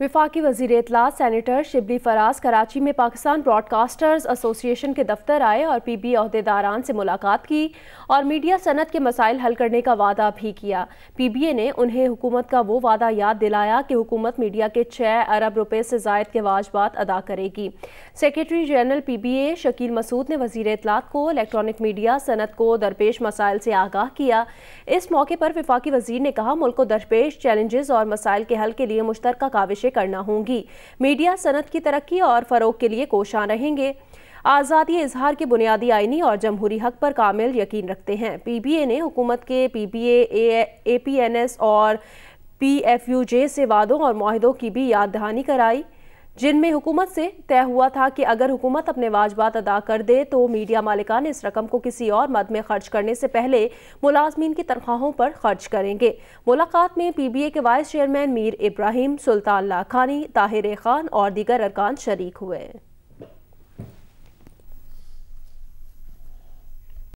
विफाक वजीर अतला सैनिटर शिबली फराज कराची में पाकिस्तान ब्रॉडकास्टर्स एसोसिएशन के दफ्तर आए और पी बी अहदेदारान से मुलाकात की और मीडिया सनत के मसाइल हल करने का वादा भी किया पी बी ए ने उन्हें हुकूमत का वो वादा याद दिलाया कि हुकूमत मीडिया के छः अरब रुपये से जायद के वाजबात अदा करेगी secretary general P B A Shakeel Masood ने वजीर अतलात को इलेक्ट्रॉनिक मीडिया सनत को दरपेश मसाइल से आगाह किया इस मौके पर विफाकी वजीर ने कहा मुल्क को दरपेश चैलेंजेस और मसाइल के हल के लिए मुश्तरक काविश कोशिशें करना होंगी मीडिया सनत की तरक्की और फ़रोग के लिए कोशां रहेंगे आज़ादी इजहार के बुनियादी आइनी और जमहूरी हक पर कामिल यकीन रखते हैं पीबीए ने हुकूमत के पीबीए एपीएनएस और पीएफयूजे से वादों और माहदों की भी याद दहानी कराई जिनमें हुकूमत से तय हुआ था कि अगर हुकूमत अपने वाजबात अदा कर दे तो मीडिया मालिकान इस रकम को किसी और मद में खर्च करने से पहले मुलाजमीन की तनख्वाहों पर खर्च करेंगे मुलाकात में पी बी ए के वाइस चेयरमैन मीर इब्राहिम सुल्तान लाखानी ताहिर खान और दीगर अरकान शरीक हुए